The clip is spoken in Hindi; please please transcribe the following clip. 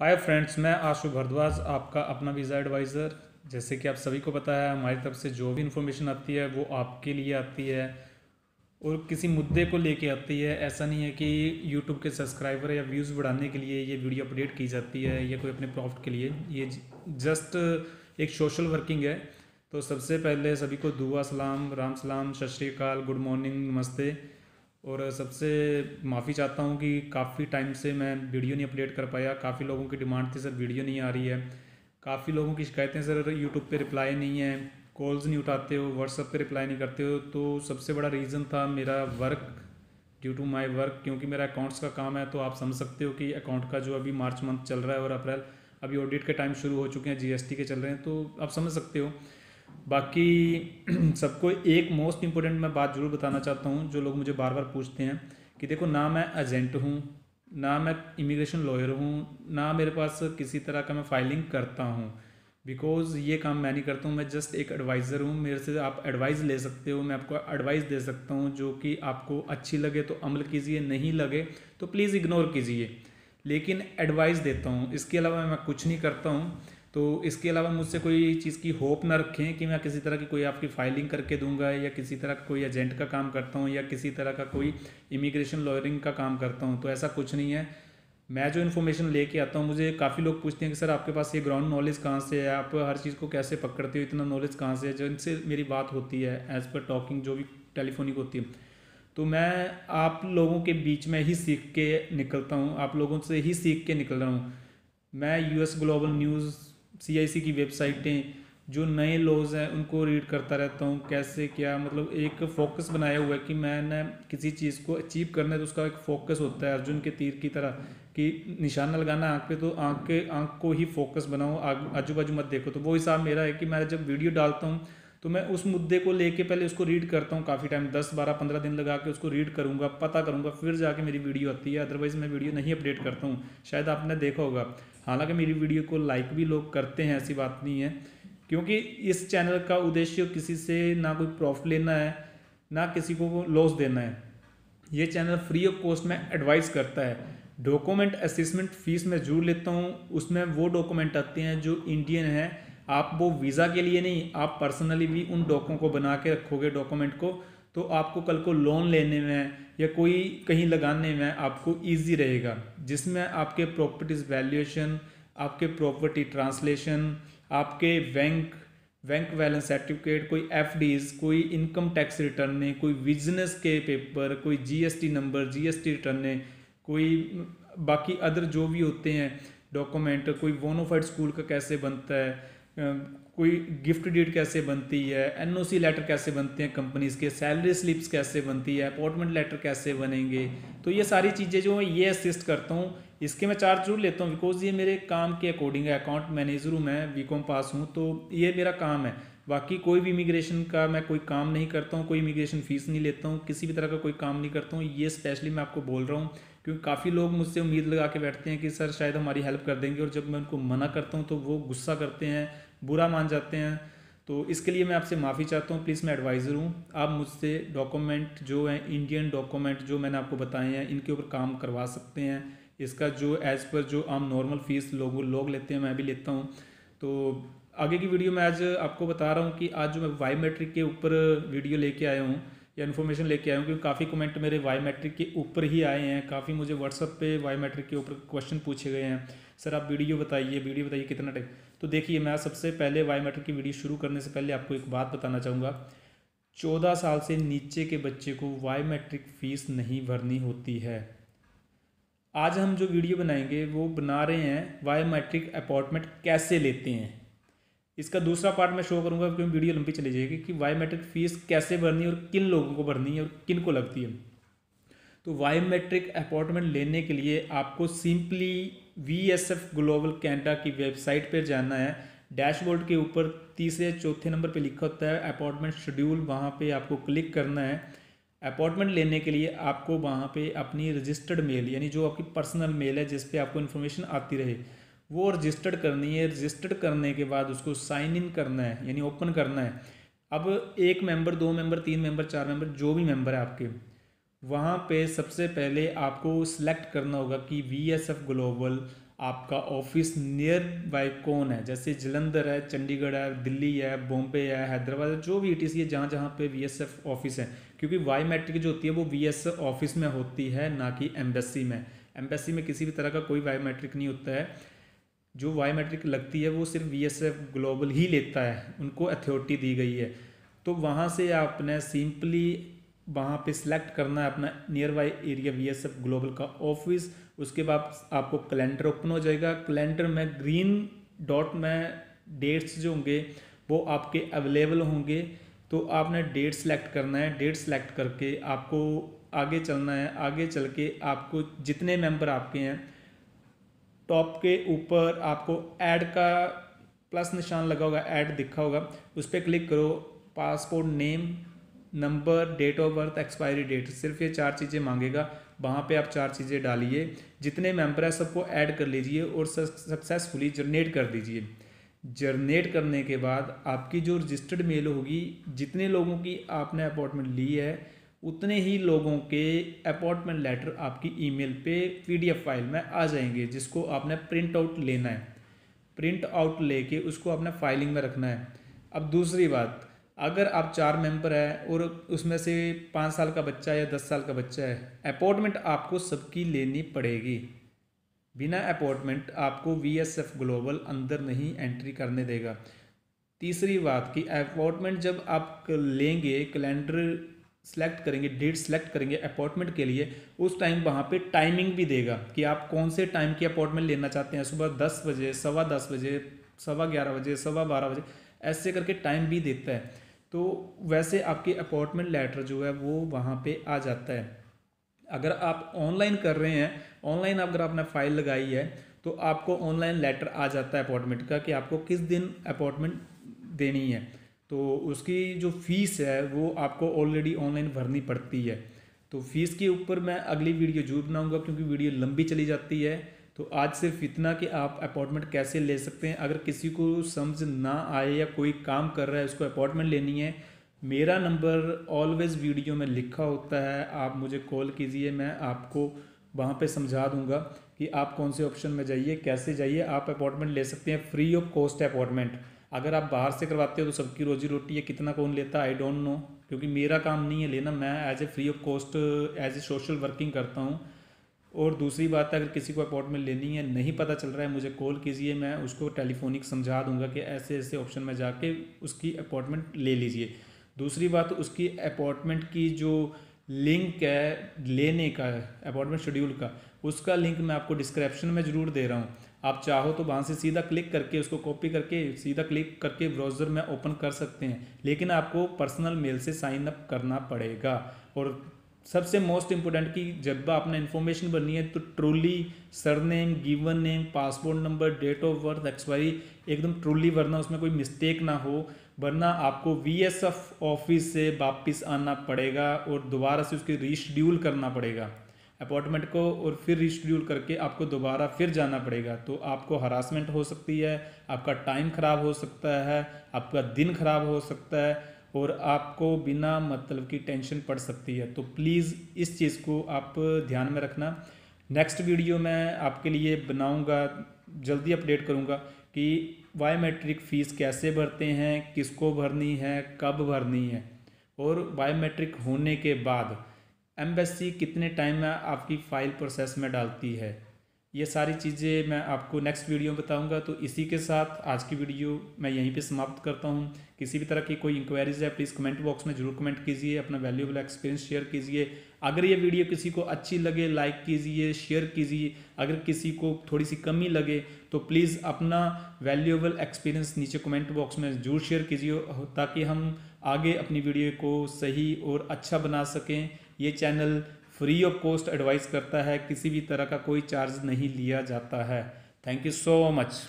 हाय फ्रेंड्स मैं आशु भरद्वाज़ आपका अपना वीज़ा एडवाइज़र जैसे कि आप सभी को पता है हमारी तरफ से जो भी इन्फॉर्मेशन आती है वो आपके लिए आती है और किसी मुद्दे को लेके आती है ऐसा नहीं है कि यूट्यूब के सब्सक्राइबर या व्यूज़ बढ़ाने के लिए ये वीडियो अपडेट की जाती है या कोई अपने प्रॉफिट के लिए ये जस्ट एक सोशल वर्किंग है तो सबसे पहले सभी को दुआ सलाम राम सलाम सत श्रीकाल गुड मॉर्निंग नमस्ते और सबसे माफ़ी चाहता हूँ कि काफ़ी टाइम से मैं वीडियो नहीं अपडेट कर पाया काफ़ी लोगों की डिमांड थी सर वीडियो नहीं आ रही है काफ़ी लोगों की शिकायतें सर यूट्यूब पे रिप्लाई नहीं है कॉल्स नहीं उठाते हो व्हाट्सअप पे रिप्लाई नहीं करते हो तो सबसे बड़ा रीज़न था मेरा work due to my work क्योंकि मेरा अकाउंट्स का काम है तो आप समझ सकते हो कि अकाउंट का जो अभी मार्च मंथ चल रहा है और अप्रैल अभी ऑडिट के टाइम शुरू हो चुके हैं जीएसटी के चल रहे हैं तो आप समझ सकते हो बाकी सबको एक मोस्ट इम्पोर्टेंट मैं बात जरूर बताना चाहता हूँ जो लोग मुझे बार बार पूछते हैं कि देखो ना मैं एजेंट हूँ ना मैं इमिग्रेशन लॉयर हूँ ना मेरे पास किसी तरह का मैं फाइलिंग करता हूँ बिकॉज ये काम मैं नहीं करता हूँ मैं जस्ट एक एडवाइज़र हूँ मेरे से आप एडवाइस ले सकते हो मैं आपको एडवाइस दे सकता हूँ जो कि आपको अच्छी लगे तो अमल कीजिए नहीं लगे तो प्लीज़ इग्नोर कीजिए लेकिन एडवाइस देता हूँ इसके अलावा मैं कुछ नहीं करता हूँ तो इसके अलावा मुझसे कोई चीज़ की होप ना रखें कि मैं किसी तरह की कोई आपकी फाइलिंग करके दूंगा या किसी तरह का कोई एजेंट का काम करता हूँ या किसी तरह का कोई इमिग्रेशन लॉयरिंग का काम करता हूँ तो ऐसा कुछ नहीं है मैं जो इन्फॉर्मेशन लेके आता हूँ मुझे काफ़ी लोग पूछते हैं कि सर आपके पास ये ग्राउंड नॉलेज कहाँ से है आप हर चीज़ को कैसे पकड़ते हो इतना नॉलेज कहाँ से है जिनसे मेरी बात होती है एज़ पर टॉकिंग जो भी टेलीफोनिक होती है तो मैं आप लोगों के बीच में ही सीख के निकलता हूँ आप लोगों से ही सीख के निकल रहा हूँ मैं यूएस ग्लोबल न्यूज़ सी की वेबसाइटें जो नए लॉज हैं उनको रीड करता रहता हूँ कैसे क्या मतलब एक फोकस बनाया हुआ है कि मैंने किसी चीज़ को अचीव करना है तो उसका एक फोकस होता है अर्जुन के तीर की तरह कि निशाना लगाना आँख पे तो आँख के आँख को ही फोकस बनाओ आजू बाजू मत देखो तो वो हिसाब मेरा है कि मैं जब वीडियो डालता हूँ तो मैं उस मुद्दे को लेके पहले उसको रीड करता हूँ काफ़ी टाइम दस बारह पंद्रह दिन लगा के उसको रीड करूँगा पता करूँगा फिर जाके मेरी वीडियो आती है अदरवाइज़ मैं वीडियो नहीं अपडेट करता हूँ शायद आपने देखा होगा हालांकि मेरी वीडियो को लाइक भी लोग करते हैं ऐसी बात नहीं है क्योंकि इस चैनल का उद्देश्य किसी से ना कोई प्रॉफिट लेना है ना किसी को लॉस देना है ये चैनल फ्री ऑफ कॉस्ट में एडवाइस करता है डॉक्यूमेंट असेसमेंट फ़ीस मैं जरूर लेता हूँ उसमें वो डॉक्यूमेंट आते हैं जो इंडियन हैं आप वो वीज़ा के लिए नहीं आप पर्सनली भी उन डॉकों को बना के रखोगे डॉक्यूमेंट को तो आपको कल को लोन लेने में या कोई कहीं लगाने में आपको ईजी रहेगा जिसमें आपके प्रॉपर्टीज़ वैल्यूएशन आपके प्रॉपर्टी ट्रांसलेशन आपके बैंक बैंक बैलेंस सर्टिफिकेट कोई एफ कोई इनकम टैक्स रिटर्न कोई बिजनेस के पेपर कोई जीएसटी नंबर जीएसटी रिटर्न कोई बाकी अदर जो भी होते हैं डॉक्यूमेंट कोई वोनोफाइड स्कूल का कैसे बनता है कोई गिफ्ट डीड कैसे बनती है एनओसी लेटर कैसे बनते हैं कंपनीज़ के सैलरी स्लिप्स कैसे बनती है अपॉइंटमेंट लेटर कैसे बनेंगे तो ये सारी चीज़ें जो हैं ये असिस्ट करता हूँ इसके मैं चार्ज जरूर लेता हूँ बिकॉज ये मेरे काम के अकॉर्डिंग है अकाउंट मैनेजर हूँ मैं बी कॉम पास हूँ तो ये मेरा काम है बाकी कोई भी इमिग्रेशन का मैं कोई काम नहीं करता हूँ कोई इमिग्रेशन फीस नहीं लेता हूँ किसी भी तरह का कोई काम नहीं करता हूँ ये स्पेशली मैं आपको बोल रहा हूँ क्योंकि काफ़ी लोग मुझसे उम्मीद लगा के बैठते हैं कि सर शायद हमारी हेल्प कर देंगे और जब मैं उनको मना करता हूँ तो वो गुस्सा करते हैं बुरा मान जाते हैं तो इसके लिए मैं आपसे माफ़ी चाहता हूँ प्लीज़ मैं एडवाइज़र हूँ आप मुझसे डॉक्यूमेंट जो हैं इंडियन डॉक्यूमेंट जो मैंने आपको बताए हैं इनके ऊपर काम करवा सकते हैं इसका जो एज़ पर जो आम नॉर्मल फ़ीस लोग लोग लेते हैं मैं भी लेता हूँ तो आगे की वीडियो में आज आपको बता रहा हूँ कि आज जो मैं बायोमेट्रिक के ऊपर वीडियो लेके आया हूँ या इन्फॉर्मेशन लेके आया हूँ क्योंकि काफ़ी कमेंट मेरे बायोमेट्रिक के ऊपर ही आए हैं काफ़ी मुझे व्हाट्सअप पे बायोमेट्रिक के ऊपर क्वेश्चन पूछे गए हैं सर आप वीडियो बताइए वीडियो बताइए कितना टाइम तो देखिए मैं सबसे पहले वाई मैटर की वीडियो शुरू करने से पहले आपको एक बात बताना चाहूँगा चौदह साल से नीचे के बच्चे को वाई मैट्रिक फीस नहीं भरनी होती है आज हम जो वीडियो बनाएंगे वो बना रहे हैं वाई मैट्रिक अपॉइंटमेंट कैसे लेते हैं इसका दूसरा पार्ट मैं शो करूंगा क्योंकि वीडियो लंबी चली जाएगी कि वाई मैट्रिक फीस कैसे भरनी है और किन लोगों को भरनी है और किन को लगती है तो वायोमेट्रिक अपॉइंटमेंट लेने के लिए आपको simply V S F global Canada की वेबसाइट पर जाना है डैशबोर्ड के ऊपर तीसरे चौथे नंबर पे लिखा होता है अपॉइंटमेंट शेड्यूल वहाँ पे आपको क्लिक करना है अपॉइंटमेंट लेने के लिए आपको वहाँ पे अपनी रजिस्टर्ड मेल यानी जो आपकी पर्सनल मेल है जिस पे आपको इन्फॉर्मेशन आती रहे वो रजिस्टर्ड करनी है रजिस्टर्ड करने के बाद उसको साइन इन करना है यानी ओपन करना है अब एक मेंबर दो मेंबर तीन मेंबर चार मेंबर जो भी मेंबर है आपके वहाँ पे सबसे पहले आपको सिलेक्ट करना होगा कि वी एस एफ ग्लोबल आपका ऑफिस नियर बाय कौन है जैसे जलंधर है चंडीगढ़ है दिल्ली है बॉम्बे है हैदराबाद है जो भी इट इज़ है जहाँ जहाँ पे वी एस एफ ऑफिस है क्योंकि वाई मैट्रिक जो होती है वो वी एस एफ ऑफिस में होती है ना कि एम्बेसी में एम्बेसी में किसी भी तरह का कोई वाई मैट्रिक नहीं होता है जो वाई मैट्रिक लगती है वो सिर्फ वी एस एफ ग्लोबल ही लेता है उनको अथॉरिटी दी गई है तो वहाँ से आपने सिंपली वहाँ पे सिलेक्ट करना है अपना nearby area V S F global का ऑफिस उसके बाद आपको कैलेंडर ओपन हो जाएगा कैलेंडर में ग्रीन डॉट में डेट्स जो होंगे वो आपके अवेलेबल होंगे तो आपने डेट सेलेक्ट करना है डेट सेलेक्ट करके आपको आगे चलना है आगे चल के आपको जितने मेंबर आपके हैं टॉप के ऊपर आपको ऐड का प्लस निशान लगा होगा ऐड दिखा होगा उस पर क्लिक करो passport name number date of birth expiry date सिर्फ ये चार चीज़ें मांगेगा वहाँ पे आप चार चीज़ें डालिए जितने मेंबर हैं सबको ऐड कर लीजिए और सक्सेसफुली जनरेट कर दीजिए जनरेट करने के बाद आपकी जो रजिस्टर्ड मेल होगी जितने लोगों की आपने अपॉइंटमेंट ली है उतने ही लोगों के अपॉइंटमेंट लेटर आपकी ईमेल पे पीडीएफ फाइल में आ जाएंगे जिसको आपने प्रिंट आउट लेना है प्रिंट आउट लेके उसको आपने फाइलिंग में रखना है अब दूसरी बात अगर आप चार मेंबर हैं और उसमें से पाँच साल का बच्चा या दस साल का बच्चा है अपॉइंटमेंट आपको सबकी लेनी पड़ेगी बिना अपॉइंटमेंट आपको वी एस एफ ग्लोबल अंदर नहीं एंट्री करने देगा तीसरी बात कि अपॉइंटमेंट जब आप लेंगे कैलेंडर सेलेक्ट करेंगे डेट सेलेक्ट करेंगे अपॉइंटमेंट के लिए उस टाइम वहाँ पे टाइमिंग भी देगा कि आप कौन से टाइम की अपॉइंटमेंट लेना चाहते हैं सुबह दस बजे सवा दस बजे सवा ग्यारह बजे सवा बारह बजे ऐसे करके टाइम भी देता है तो वैसे आपके अपॉइंटमेंट लेटर जो है वो वहाँ पे आ जाता है अगर आप ऑनलाइन कर रहे हैं ऑनलाइन अगर आपने फाइल लगाई है तो आपको ऑनलाइन लेटर आ जाता है अपॉइंटमेंट का कि आपको किस दिन अपॉइंटमेंट देनी है तो उसकी जो फ़ीस है वो आपको ऑलरेडी ऑनलाइन भरनी पड़ती है तो फीस के ऊपर मैं अगली वीडियो जरूर बनाऊंगा क्योंकि वीडियो लंबी चली जाती है तो आज सिर्फ इतना कि आप अपॉइंटमेंट कैसे ले सकते हैं अगर किसी को समझ ना आए या कोई काम कर रहा है उसको अपॉइंटमेंट लेनी है मेरा नंबर ऑलवेज़ वीडियो में लिखा होता है आप मुझे कॉल कीजिए मैं आपको वहाँ पे समझा दूँगा कि आप कौन से ऑप्शन में जाइए कैसे जाइए आप अपॉइंटमेंट ले सकते हैं फ्री ऑफ कॉस्ट अपॉइंटमेंट अगर आप बाहर से करवाते हो तो सबकी रोजी रोटी है कितना कौन लेता आई डोंट नो क्योंकि मेरा काम नहीं है लेना मैं as a free of cost as a social working करता हूँ और दूसरी बात अगर किसी को अपॉइंटमेंट लेनी है नहीं पता चल रहा है मुझे कॉल कीजिए मैं उसको टेलीफोनिक समझा दूंगा कि ऐसे ऐसे ऑप्शन में जाके उसकी अपॉइंटमेंट ले लीजिए दूसरी बात उसकी अपॉइंटमेंट की जो लिंक है लेने का अपॉइंटमेंट शेड्यूल का उसका लिंक मैं आपको डिस्क्रिप्शन में ज़रूर दे रहा हूँ आप चाहो तो वहाँ से सीधा क्लिक करके उसको कॉपी करके सीधा क्लिक करके ब्राउज़र में ओपन कर सकते हैं लेकिन आपको पर्सनल मेल से साइन अप करना पड़ेगा और सबसे मोस्ट इंपॉर्टेंट कि जब आपने इन्फॉर्मेशन भरनी है तो truly surname given name passport number date of birth expiry एकदम ट्रूली भरना उसमें कोई मिस्टेक ना हो वरना आपको वी एस एफ ऑफिस से वापस आना पड़ेगा और दोबारा से उसकी रिशेड्यूल करना पड़ेगा अपॉइंटमेंट को और फिर रिशेड्यूल करके आपको दोबारा फिर जाना पड़ेगा तो आपको हरासमेंट हो सकती है आपका टाइम ख़राब हो सकता है आपका दिन ख़राब हो सकता है और आपको बिना मतलब की टेंशन पड़ सकती है तो प्लीज़ इस चीज़ को आप ध्यान में रखना नेक्स्ट वीडियो मैं आपके लिए बनाऊंगा जल्दी अपडेट करूंगा कि बायोमेट्रिक फ़ीस कैसे भरते हैं किसको भरनी है कब भरनी है और बायोमेट्रिक होने के बाद एम्बेसी कितने टाइम में आपकी फ़ाइल प्रोसेस में डालती है ये सारी चीज़ें मैं आपको नेक्स्ट वीडियो में बताऊंगा तो इसी के साथ आज की वीडियो मैं यहीं पे समाप्त करता हूँ किसी भी तरह की कोई इंक्वायरीज है प्लीज़ कमेंट बॉक्स में जरूर कमेंट कीजिए अपना वैल्यूबल एक्सपीरियंस शेयर कीजिए अगर ये वीडियो किसी को अच्छी लगे लाइक कीजिए शेयर कीजिए अगर किसी को थोड़ी सी कमी लगे तो प्लीज़ अपना वैल्यूएबल एक्सपीरियंस नीचे कमेंट बॉक्स में जरूर शेयर कीजिए ताकि हम आगे अपनी वीडियो को सही और अच्छा बना सकें ये channel free of cost advice करता है किसी भी तरह का कोई चार्ज नहीं लिया जाता है थैंक यू सो मच